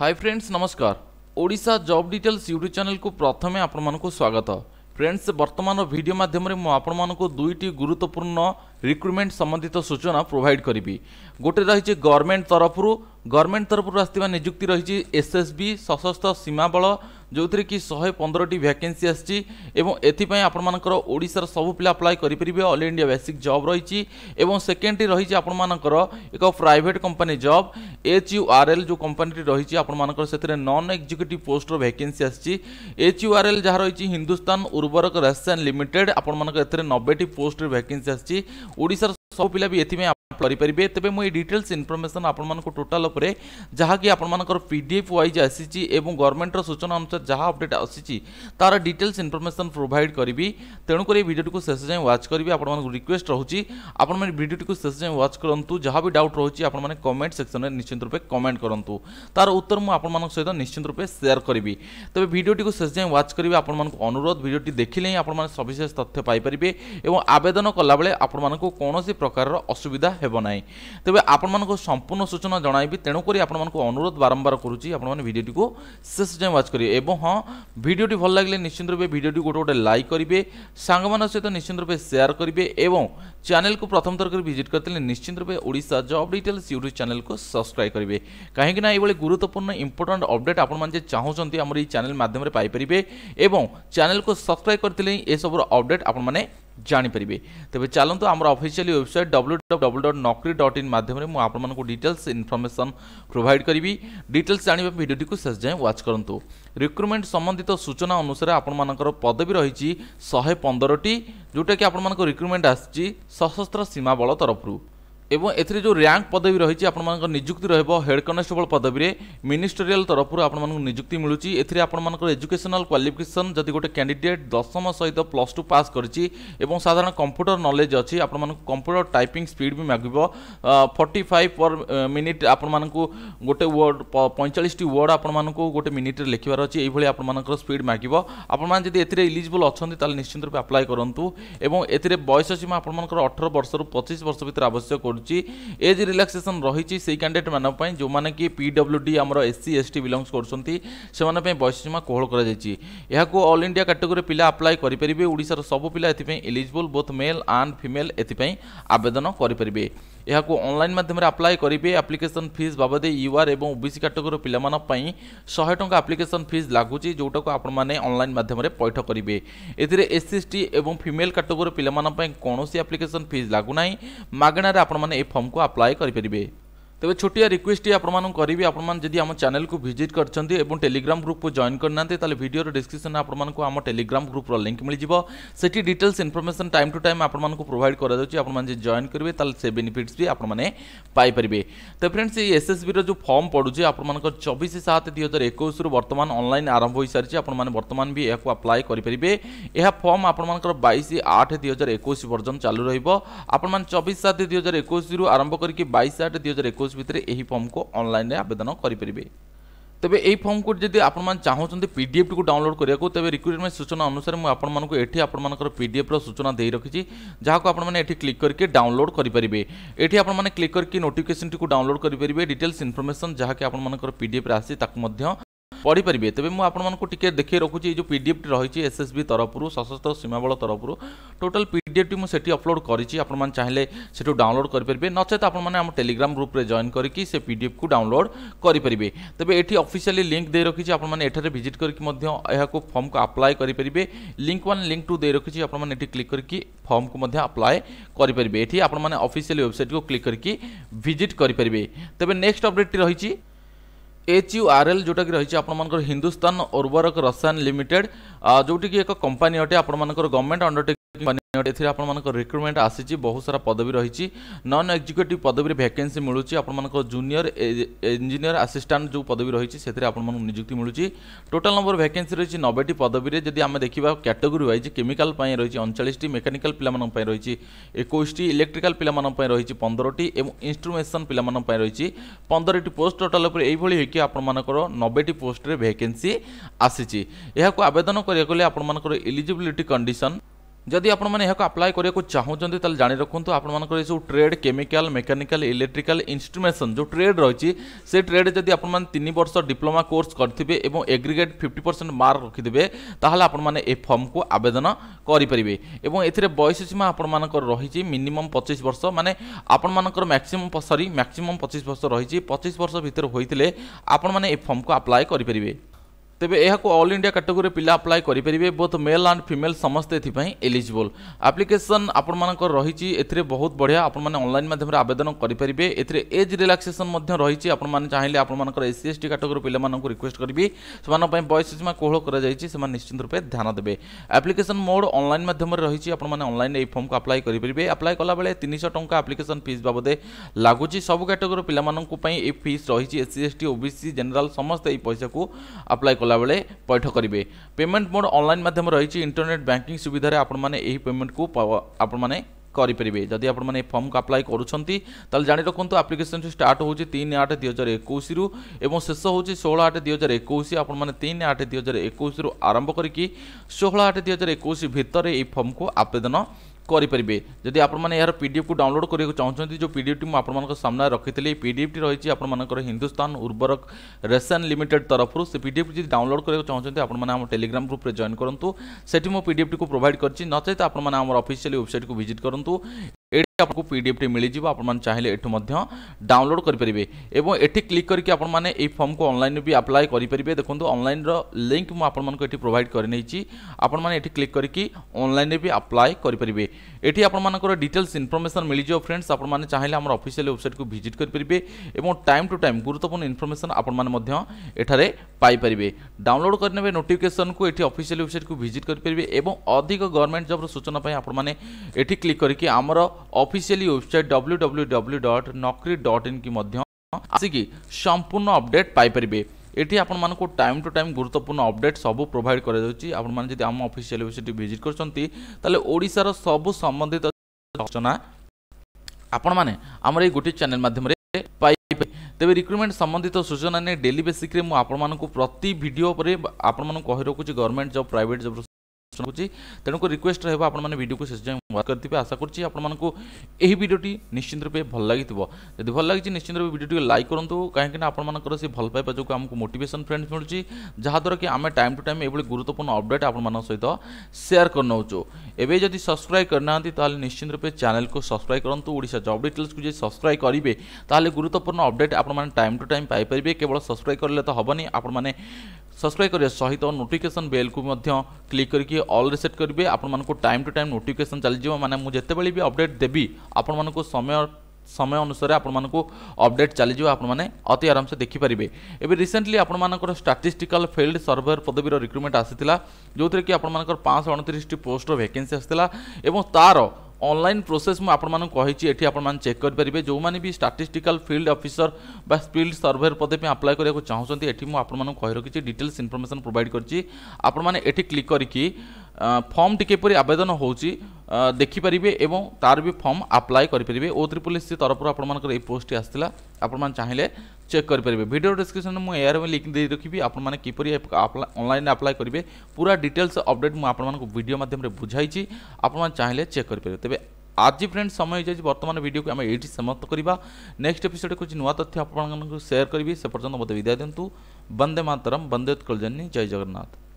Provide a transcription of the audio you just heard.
हाय friends नमस्कार Odisha job details YouTube channel को प्रथम आपंक स्वागत फ्रेंड्स बर्तमान भिड मध्यम आपंक दुईट गुरुत्वपूर्ण रिक्रुटमेंट संबंधित सूचना प्रोभाइड करी गोटे रही गवर्नमेंट तरफ ଗଭର୍ଣ୍ଣମେଣ୍ଟ ତରଫରୁ ଆସିଥିବା ନିଯୁକ୍ତି ରହିଛି ଏସ୍ଏସ୍ବି ସଶସ୍ତ୍ର ସୀମାବଳ ଯେଉଁଥିରେ କି ଶହେ ପନ୍ଦରଟି ଭ୍ୟାକେନ୍ସି ଆସିଛି ଏବଂ ଏଥିପାଇଁ ଆପଣମାନଙ୍କର ଓଡ଼ିଶାର ସବୁ ପିଲା ଆପ୍ଲାଏ କରିପାରିବେ ଅଲ୍ ଇଣ୍ଡିଆ ବେସିକ୍ ଜବ୍ ରହିଛି ଏବଂ ସେକେଣ୍ଡଟି ରହିଛି ଆପଣମାନଙ୍କର ଏକ private company job H U R L ଯେଉଁ କମ୍ପାନୀଟି ରହିଛି ଆପଣମାନଙ୍କର ସେଥିରେ ନନ୍ ଏକ୍ଜିକ୍ୟୁଟିଭ୍ ପୋଷ୍ଟର ଭ୍ୟାକେନ୍ସି ଆସିଛି ଏଚ୍ ୟୁ ଆର୍ ଏଲ୍ ଯାହା ରହିଛି ହିନ୍ଦୁସ୍ତାନ ଉର୍ବରକ ରସାୟନ ଲିମିଟେଡ୍ ଆପଣମାନଙ୍କର ଏଥିରେ ନବେଟି ପୋଷ୍ଟରେ ଭ୍ୟାକେନ୍ସି ଆସିଛି ଓଡ଼ିଶାର सब पिला भी एथि କରିପାରିବେ ତେବେ ମୁଁ ଏଇ ଡିଟେଲ୍ସ ଇନଫର୍ମେସନ୍ ଆପଣମାନଙ୍କ ଟୋଟାଲ୍ ଉପରେ ଯାହାକି ଆପଣମାନଙ୍କର ପି ଡି ଏଫ୍ ୱାଇଜ୍ ଆସିଛି ଏବଂ ଗଭର୍ଣ୍ଣମେଣ୍ଟର ସୂଚନା ଅନୁସାରେ ଯାହା ଅପଡ଼େଟ୍ ଆସିଛି ତା'ର ଡିଟେଲ୍ସ ଇନଫର୍ମେସନ୍ ପ୍ରୋଭାଇଡ଼ କରିବି ତେଣୁକରି ଏଇ ଭିଡ଼ିଓଟିକୁ ଶେଷ ଯାଏଁ ୱାଚ୍ କରିବେ ଆପଣମାନଙ୍କୁ ରିକ୍ୱେଷ୍ଟ ରହୁଛି ଆପଣମାନେ ଭିଡ଼ିଓଟିକୁ ଶେଷ ଯାଏଁ ୱାଚ୍ କରନ୍ତୁ ଯାହା ବି ଡାଉଟ୍ ରହୁଛି ଆପଣମାନେ କମେଣ୍ଟ ସେକ୍ସନରେ ନିଶ୍ଚିତ ରୂପେ କମେଣ୍ଟ କରନ୍ତୁ ତା'ର ଉତ୍ତର ମୁଁ ଆପଣମାନଙ୍କ ସହିତ ନିଶ୍ଚିତ ରୂପେ ସେୟାର କରିବି ତେବେ ଭିଡ଼ିଓଟିକୁ ଶେଷ ଯାଏଁ ୱାଚ୍ କରିବେ ଆପଣମାନଙ୍କୁ ଅନୁରୋଧ ଭିଡ଼ିଓଟି ଦେଖିଲେ ହିଁ ଆପଣମାନେ ସବିଶେଷ ତଥ୍ୟ ପାଇପାରିବେ ଏବଂ ଆବେଦନ କଲାବେଳେ ଆପଣମାନଙ୍କୁ କୌଣସି প্রকার অসুবিধা হব না তবে আপনার সম্পূর্ণ সূচনা জনাইবি তেণুকরি আপনার অনুরোধ বারম্বার করছি আপনার ভিডিওটি শেষ যায় ওয়াচ করবে এবং হ্যাঁ ভিডিওটি ভাল লাগলে নিশ্চিন্ত রূপে ভিডিওটি গোটে গোটে লাইক করবে সাংগ সহ নিশ্চিন্ত রূপে সেয়ার করবে এবং চ্যানেল কু প্রথম থর করে ভিজিট করলে নিশ্চিন্ত রূপে Odisha job details YouTube channel কু সবসক্রাইব করবে কাহিঁকি না এইভাবে গুরুত্বপূর্ণ ইম্পর্টাট অপডেট আপনার যে চাহুমান আমার এই চ্যানেল মাধ্যমে পাইপারে এবং চ্যানেল কু সবসক্রাইব করলে এসবুর অপডেট আপনার জাঁপারে তবে চালু আমার official website W W dot Naukri dot in মাধ্যমে আপনার ডিটেলস ইনফরমেসন প্রোভাইড করি ডিটেলস জাঁয়া ভিডিওটি শেষ যায় ওয়াচ করতু রিক্রুটমেন্ট সম্বন্ধিত সূচনা অনুসারে আপনার পদবী রয়েছে শহে পনেরোটি যেটা কি আপনার রিক্রুটমেন্ট আসছে সশস্ত্র সীমাবল তরফর এবং এতে যে র্যাঙ্ক পদবী রয়েছে আপনার নিযুক্তি রহব হেড কনেস্টেবল পদবীরে মিনিস্টরিয়াল তরফর আপনার নিযুক্তি মিলুচি এতে আপনার এজুকেশনাল কোয়ালিফিকেসন যদি গোটে ক্যাডিডেট দশম সহ প্লস টু পাস করেছি এবং সাধারণ কম্পুটর নলেজ অছি আপনার কম্পুটর টাইপিং স্পিড বি মাগব ফর্টি ফাইভ পর মিনিট আপনার গোটে ওয়ার্ড পঁয়চাশটি ওয়ার্ড আপনার গোটে মিনিটে লেখবার অছি এইভাবে আপনার স্পিড মাগব আপনার যদি এতে ইলিজিবল অনেক নিশ্চিত রূপে আপ্লাই করতু এবং এতে বয়স সীমা আপনার অঠর বর্ষর পঁচিশ বর্ষ ভিতরে আবশ্যক করছে କରୁଛି ଏଜ୍ ରିଲାକ୍ସେସନ୍ ରହିଛି ସେଇ କ୍ୟାଣ୍ଡିଡେଟ୍ମାନଙ୍କ ପାଇଁ ଯେଉଁମାନେ କି ପି ଡବ୍ଲ୍ୟୁ ଡି ଆମର S C S T belongs କରୁଛନ୍ତି ସେମାନଙ୍କ ପାଇଁ ବୟସସୀମା କୋହଳ କରାଯାଇଛି ଏହାକୁ ଅଲ୍ ଇଣ୍ଡିଆ କାଟେଗୋରୀ ପିଲା ଆପ୍ଲାଏ କରିପାରିବେ ଓଡ଼ିଶାର ସବୁ ପିଲା ଏଥିପାଇଁ eligible both male and female ଏଥିପାଇଁ ଆବେଦନ କରିପାରିବେ ଏହାକୁ ଅନଲାଇନ୍ ମାଧ୍ୟମରେ ଆପ୍ଲାଏ କରିବେ ଆପ୍ଲିକେସନ୍ ଫିସ୍ ବାବଦେ ୟୁଆର୍ ଏବଂ ଓବିସି କାଟେଗୋରୀ ପିଲାମାନଙ୍କ ପାଇଁ ଶହେ ଟଙ୍କା ଆପ୍ଲିକେସନ୍ ଫିସ୍ ଲାଗୁଛି ଯେଉଁଟାକୁ ଆପଣମାନେ ଅନଲାଇନ୍ ମାଧ୍ୟମରେ ପୈଠ କରିବେ ଏଥିରେ ଏସ୍ସି ଟି ଏବଂ ଫିମେଲ୍ କାଟେଗୋରୀ ପିଲାମାନଙ୍କ ପାଇଁ କୌଣସି ଆପ୍ଲିକେସନ୍ ଫିସ୍ ଲାଗୁନାହିଁ ମାଗଣାରେ ଆପଣମାନେ ଏ ଫର୍ମକୁ ଆପ୍ଲାଏ କରିପାରିବେ তেবে ছোটিয়া রিকোয়েস্টটি আপনার করবি আপনার যদি আমার চ্যানেল কু ভিজিট করছেন এবং টেলিগ্রাম গ্রুপ কু জয়েন করে না তাহলে ভিডিওর ডিসক্রিপশন আপনার আমার টেলিগ্রাম গ্রুপর লিঙ্ক মিলিযোগ সেটি details information time to time আপনার প্রোভাইড করা যাচ্ছে আপনার যদি জয়েন করবে তাহলে সে বেনিফিটস বি আপনার পাইপারে তো ফ্রেন্ডস এই এসএসবি র যে ফর্ম পড়ুছে আপনার চবিশ সাত দুই হাজার একুশ রু বর্তমান অনলাইন আরম্ভ হয়ে সারিছে আপনার বর্তমান বি এ আপ্লাই করে পেবে এ ফর্ম আপনার বাইশ আট দুই হাজার একুশ পর্যন্ত চালু রহব আপনার চবিশ সাত দুই হাজার একুশ রু আরম্ভ করি বাইশ আট দুই হাজার একুশ ডেজ ভিতরে এই ফর্মকে অনলাইনে আবেদন করে তবে এই ফর্মকে যদি আপনার চাহুমান পিডিএফ কু ডাউনলোড করা তবে রিক্রুটমেন্ট সূচনা অনুসারে আপনার এটি আপনার পিডিএফর সূচনা দিয়ে রাখি যা আপনার এটি ক্লিক করি ডাউনলোড করে এটি আপনার ক্লিক করি নোটিফিকেসনটি ডাউনলোড করে ডিটেলস ইনফরমেসন যা আপনার পিডিএফ আসি তাকে পড়িপারে তবে মু আপনার টিকিয়ে দেখে রাখুছি এই যে পিডিএফটি রয়েছে এসএসবি তরফর সশস্ত্র সীমাবল তরফর টোটাল পিডিএফটি মু সেটি অপলোড করেছি আপনার চাইলে সেটু ডাউনলোড করে পারবে নচেত আপনার আমার টেলিগ্রাম গ্রুপে জয়েন করি সে পিডিএফ কু ডাউনলোড করে পারবে তবে এটি অফিসিয়ালি লিঙ্ক দিয়ে রাখি আপনার এখানে ভিজিট করি ফর্ম কু আপ্লাই করে পারবে লিঙ্ক ওয়ান লিঙ্ক টু দিয়ে রাখি আপনার এটি ক্লিক করি ফর্ম কু আপ্লাই করে পারবে এটি আপনার অফিসিয়ালি ওয়েবসাইট কু ক্লিক করি ভিজিট করে পারবে তবে নেক্সট অপডেটটি রয়েছে एच यू आर एल जोटा कि रही आपर हिंदुस्तान उर्वरक रसायन लिमिटेड जोटी एक कंपानी अटे आपर गवर्नमेंट अंडरटेक ଏଥିରେ ଆପଣମାନଙ୍କ ରିକ୍ରୁଟମେଣ୍ଟ ଆସିଛି ବହୁତ ସାରା ପଦବୀ ରହିଛି ନନ୍ ଏକ୍ଜିକ୍ୟୁଟିଭ୍ ପଦବୀରେ ଭ୍ୟାକେନ୍ସି ମିଳୁଛି ଆପଣମାନଙ୍କ ଜୁନିୟର ଇଞ୍ଜିନିୟର ଆସିଷ୍ଟାଣ୍ଟ ଯେଉଁ ପଦବୀ ରହିଛି ସେଥିରେ ଆପଣମାନଙ୍କୁ ନିଯୁକ୍ତି ମିଳୁଛି ଟୋଟାଲ୍ ନମ୍ବର ଭ୍ୟାକେନ୍ସି ରହିଛି ନବେଟି ପଦବୀରେ ଯଦି ଆମେ ଦେଖିବା କ୍ୟାଟେଗୋରୀ ୱାଇଜ୍ କେମିକାଲ ପାଇଁ ରହିଛି ଅଣଚାଳିଶଟି ମେକାନିକାଲ ପିଲାମାନଙ୍କ ପାଇଁ ରହିଛି ଏକୋଇଶଟି ଇଲେକ୍ଟ୍ରିକାଲ ପିଲାମାନଙ୍କ ପାଇଁ ରହିଛି ପନ୍ଦରଟି ଏବଂ ଇନ୍ଷ୍ଟ୍ରୁମେସନ୍ ପିଲାମାନଙ୍କ ପାଇଁ ରହିଛି ପନ୍ଦରଟି ପୋଷ୍ଟ ଟୋଟାଲ୍ ଉପରେ ଏଇଭଳି ହୋଇକି ଆପଣମାନଙ୍କର ନବେଟି ପୋଷ୍ଟରେ ଭ୍ୟାକେନ୍ସି ଆସିଛି ଏହାକୁ ଆବେଦନ କରିବାକୁ ହେଲେ ଆପଣମାନଙ୍କର ଏଲିଜିବିଲିଟି କଣ୍ଡିସନ୍ ଯଦି ଆପଣମାନେ ଏହାକୁ ଆପ୍ଲାଏ କରିବାକୁ ଚାହୁଁଛନ୍ତି ତାହେଲେ ଜାଣି ରଖନ୍ତୁ ଆପଣମାନଙ୍କର ଏସବୁ trade chemical mechanical electrical instrumentation ଯେଉଁ ଟ୍ରେଡ୍ ରହିଛି ସେ ଟ୍ରେଡ୍ ଯଦି ଆପଣମାନେ ତିନି ବର୍ଷ ଡିପ୍ଲୋମା କୋର୍ସ କରିଥିବେ ଏବଂ ଏଗ୍ରିଗେଟ୍ ଫିଫ୍ଟି ପରସେଣ୍ଟ ମାର୍କ ରଖିଥିବେ ତାହେଲେ ଆପଣମାନେ ଏ ଫର୍ମକୁ ଆବେଦନ କରିପାରିବେ ଏବଂ ଏଥିରେ ବୟସ ସୀମା ଆପଣମାନଙ୍କର ରହିଛି ମିନିମମ୍ ପଚିଶ ବର୍ଷ ମାନେ ଆପଣମାନଙ୍କର ମ୍ୟାକ୍ସିମମ୍ ସରି ମ୍ୟାକ୍ସିମମ୍ ପଚିଶ ବର୍ଷ ରହିଛି ପଚିଶ ବର୍ଷ ଭିତରେ ହୋଇଥିଲେ ଆପଣମାନେ ଏ ଫର୍ମକୁ ଆପ୍ଲାଏ କରିପାରିବେ ତେବେ ଏହାକୁ ଅଲ୍ ଇଣ୍ଡିଆ କାଟେଗୋରୀ ପିଲା ଆପ୍ଲାଏ କରିପାରିବେ ବୋଥ୍ ମେଲ୍ ଆଣ୍ଡ ଫିମେଲ୍ ସମସ୍ତେ ଏଥିପାଇଁ ଏଲିଜିବଲ୍ ଆପ୍ଲିକେସନ୍ ଆପଣମାନଙ୍କର ରହିଛି ଏଥିରେ ବହୁତ ବଢ଼ିଆ ଆପଣମାନେ ଅନଲାଇନ୍ ମାଧ୍ୟମରେ ଆବେଦନ କରିପାରିବେ ଏଥିରେ ଏଜ୍ ରିଲାକ୍ସେସନ୍ ମଧ୍ୟ ରହିଛି ଆପଣମାନେ ଚାହିଁଲେ ଆପଣମାନଙ୍କର S C S T category ପିଲାମାନଙ୍କୁ ରିକ୍ୱେଷ୍ଟ କରିବି ସେମାନଙ୍କ ପାଇଁ ବୟସ ସୀମା କୋହଳ କରାଯାଇଛି ସେମାନେ ନିଶ୍ଚିତ ରୂପେ ଧ୍ୟାନ ଦେବେ ଆପ୍ଲିକେସନ୍ ମୋଡ଼ ଅନଲାଇନ୍ ମାଧ୍ୟମରେ ରହିଛି ଆପଣମାନେ ଅନଲାଇନ୍ ଏହି ଫର୍ମକୁ ଆପ୍ଲାଏ କରିପାରିବେ ଆପ୍ଲାଏ କଲାବେଳେ ତିନିଶହ ଟଙ୍କା ଆପ୍ଲିକେସନ୍ ଫିସ୍ ବାବଦେ ଲାଗୁଛି ସବୁ କାଟେଗୋରୀ ପିଲାମାନଙ୍କ ପାଇଁ ଏହି ଫିସ୍ ରହିଛି S C S T O B C general ସମସ୍ତେ ଏହି ପଇସାକୁ ଆପ୍ଲାଏ କଲା କଲାବେଳେ ପୈଠ କରିବେ ପେମେଣ୍ଟ ମୋଡ଼ ଅନଲାଇନ୍ ମାଧ୍ୟମ ରହିଛି ଇଣ୍ଟରନେଟ୍ ବ୍ୟାଙ୍କିଂ ସୁବିଧାରେ ଆପଣମାନେ ଏହି ପେମେଣ୍ଟକୁ ଆପଣମାନେ କରିପାରିବେ ଯଦି ଆପଣମାନେ ଏ ଫର୍ମକୁ ଆପ୍ଲାଏ କରୁଛନ୍ତି ତାହେଲେ ଜାଣି ରଖନ୍ତୁ ଆପ୍ଲିକେସନ୍ ଷ୍ଟାର୍ଟ ହେଉଛି ତିନି ଆଠ ଦୁଇ ହଜାର ଏକୋଇଶରୁ ଏବଂ ଶେଷ ହେଉଛି ଷୋହଳ ଆଠ ଦୁଇ ହଜାର ଏକୋଇଶ ଆପଣମାନେ ତିନି ଆଠ ଦୁଇ ହଜାର ଏକୋଇଶରୁ ଆରମ୍ଭ କରିକି ଷୋହଳ ଆଠ ଦୁଇ ହଜାର ଏକୋଇଶ ଭିତରେ ଏହି ଫର୍ମକୁ ଆବେଦନ करेंगे जदि आपर पीडफ को डाउनलोड करके चाहते जो पी पीडफ्ट मुझन रखी थी पीडफ टी रही आपर हिंदुस्तान उर्वरक रेसन लिमिटेड तरफ से एफ जी डाउनलोड करके चाहते आप टेलीग्राम ग्रुप जॉन करूँ से मो पीडफ्ट को प्रोभाइड करती नचे आपर अफिसीय वेबसाइट को भिजिट करूँ আপক পিডিএফ তে মিলিজিব আপ মন চাহলে এটু মধ্য ডাউনলোড করি পারিবে এবন এটি ক্লিক করি কি আপ মন এ ফর্ম কো অনলাইন এ বি এপ্লাই করি পারিবে দেখন্ত অনলাইন ৰ লিংক ম আপ মন কো এটি প্ৰোভাইড কৰি নেছি আপ মন এটি ক্লিক কৰি কি অনলাইন এ বি এপ্লাই কৰি পারিবে এটি আপ মন কৰ ডিটেলস ইনফৰমেচন মিলিজিব ফ্ৰেণ্ডস আপ মন চাহলে আমাৰ অফিচিয়েল ওয়েবসাইট কো ভিজিট কৰি পারিবে এবন টাইম টু টাইম গুৰুতপন ইনফৰমেচন আপ মন মধ্য এঠৰে পাই পৰিবে ডাউনলোড কৰনেবে নোটিফিকেশন কো এটি অফিচিয়েল ওয়েবসাইট কো ভিজিট কৰি পারিবে এবন অধিক গভৰnment জবৰ সূচন পই আপ মন এটি ক্লিক কৰি কি আমাৰ officially website officially website www.nokri.in की मध्य আসিকি সম্পূর্ণ অপডেট পাইপারে এটি আপনার টাইম টু টাইম গুরুত্বপূর্ণ অপডেট সব প্রোভাইড করা যাচ্ছে আপনার যদি আমার অফিসিয়াল ওয়েবসাইট ভিজিট করছেন তাহলে ওড়শার সব সম্বন্ধিত সূচনা আপন মানে আমার এই গোটি চ্যানেল মাধ্যমে তবে রিক্রুটমেন্ট সম্বন্ধিত সূচনা নিয়ে ডেলি বেসিক্রে মু আপনার প্রতি ভিডিও পরে আপনার কহি রাখুছি গভর্নমেন্ট জব প্রাইভেট জব ରହୁଛି ତେଣୁକୁ ରିକ୍ୱେଷ୍ଟ ରହିବ ଆପଣମାନେ ଭିଡ଼ିଓକୁ ଶେଷ ଯାଏଁ ୱାଚ୍ କରିଥିବେ ଆଶା କରୁଛି ଆପଣମାନଙ୍କୁ ଏହି ଭିଡ଼ିଓଟି ନିଶ୍ଚିନ୍ତ ରୂପେ ଭଲ ଲାଗିଥିବ ଯଦି ଭଲ ଲାଗିଛି ନିଶ୍ଚିନ୍ତ ରୂପେ ଭିଡ଼ିଓଟିକୁ ଲାଇକ୍ କରନ୍ତୁ କାହିଁକିନା ଆପଣମାନଙ୍କର ସେ ଭଲ ପାଇବା ଯୋଗୁଁ ଆମକୁ ମୋଟିଭେସନ୍ ଫ୍ରେଣ୍ଡସ୍ ମିଳୁଛି ଯାହାଦ୍ୱାରା କି ଆମେ ଟାଇମ୍ ଟୁ ଟାଇମ୍ ଏଭଳି ଗୁରୁତ୍ୱପୂର୍ଣ୍ଣ ଅପଡ଼େଟ୍ ଆପଣମାନଙ୍କ ସହିତ ସେୟାର କରିନେଉଛୁ ଏବେ ଯଦି ସବସ୍କ୍ରାଇବ୍ କରିନାହାନ୍ତି ତାହେଲେ ନିଶ୍ଚିନ୍ତ ରୂପେ ଚ୍ୟାନେଲ୍କୁ ସବସ୍କ୍ରାଇବ୍ କରନ୍ତୁ ଓଡ଼ିଶା ଜବ୍ ଡିଟେଲ୍ସକୁ ଯଦି ସବସ୍କ୍ରାଇବ୍ କରିବେ ତାହେଲେ ଗୁରୁତ୍ୱପୂର୍ଣ୍ଣ ଅପଡ଼େଟ୍ ଆପଣମାନେ ଟାଇମ୍ ଟୁ ଟାଇମ୍ ପାଇପାରିବେ କେବଳ ସବସ୍କ୍ରାଇବ୍ କରିଲେ ତ ହେବନି ଆପଣମାନେ सब्सक्राइब करें सहित नोटिफिकेसन बेल को क्लिक करके अल्रे सेट करेंगे आपण टाइम टू टाइम नोटिकेसन चलो मैंने मुझे भी अपडेट देवी आपण समय समय अनुसार आपडेट चलो आपने अति आराम से देखिपारे एवं रिसेंटली आपर स्टाटिस्टिकाल फिल्ड सर्भर पदवीर रिक्रुटमेंट आसी जो थी कि आपर पाँच अणतीस पोस्टर भैकेन्सी आसाला तार অনলাইন প্রোসেস মু আপন আপনার কী এটি মান চেক করি পারিবে যো মানে বি স্ট্যাটিস্টিক্যাল ফিল্ড অফিসার বা ফিল্ড সর্ভেয়র পদে পে अप्लाई করিয়া কো চাহুন এটি মু আপন মানক কই রকিছি ডিটেইলস ইনফরমেশন প্রোভাইড করছি আপন মানে এটি ক্লিক করি কি फर्म टी आवेदन होची ଦେଖିପାରିବେ ଏବଂ ତାର ବି ଫର୍ମ ଆପ୍ଲାଏ କରିପାରିବେ ଓ ତ୍ରିପୁଲ ଏସ୍ ତରଫରୁ ଆପଣମାନଙ୍କର ଏଇ ପୋଷ୍ଟଟି ଆସିଥିଲା ଆପଣମାନେ ଚାହିଁଲେ ଚେକ୍ କରିପାରିବେ ଭିଡ଼ିଓ ଡିସ୍କ୍ରିପ୍ସନରେ ମୁଁ ଏହାର ଲିଙ୍କ୍ ଦେଇ ରଖିବି ଆପଣମାନେ କିପରି ଅନଲାଇନ୍ରେ ଆପ୍ଲାଏ କରିବେ ପୁରା ଡିଟେଲ୍ସ ଅପଡ଼େଟ୍ ମୁଁ ଆପଣମାନଙ୍କୁ ଭିଡ଼ିଓ ମାଧ୍ୟମରେ ବୁଝାଇଛି ଆପଣମାନେ ଚାହିଁଲେ ଚେକ୍ କରିପାରିବେ ତେବେ ଆଜି ଫ୍ରେଣ୍ଡ ସମୟ ହେଇଯାଇଛି ବର୍ତ୍ତମାନ ଭିଡ଼ିଓକୁ ଆମେ ଏଇଠି ସମାପ୍ତ କରିବା ନେକ୍ସଟ ଏପିସୋଡ଼ରେ କିଛି ନୂଆ ତଥ୍ୟ ଆପଣମାନଙ୍କୁ ସେୟାର କରିବି ସେ ପର୍ଯ୍ୟନ୍ତ ମୋତେ ବିଦାୟ ଦିଅନ୍ତୁ ବନ୍ଦେ ମାତରମ୍ ବନ୍ଦେ ଉତ୍କଳ ଜନ୍ନି ଜୟ ଜଗନ୍ନାଥ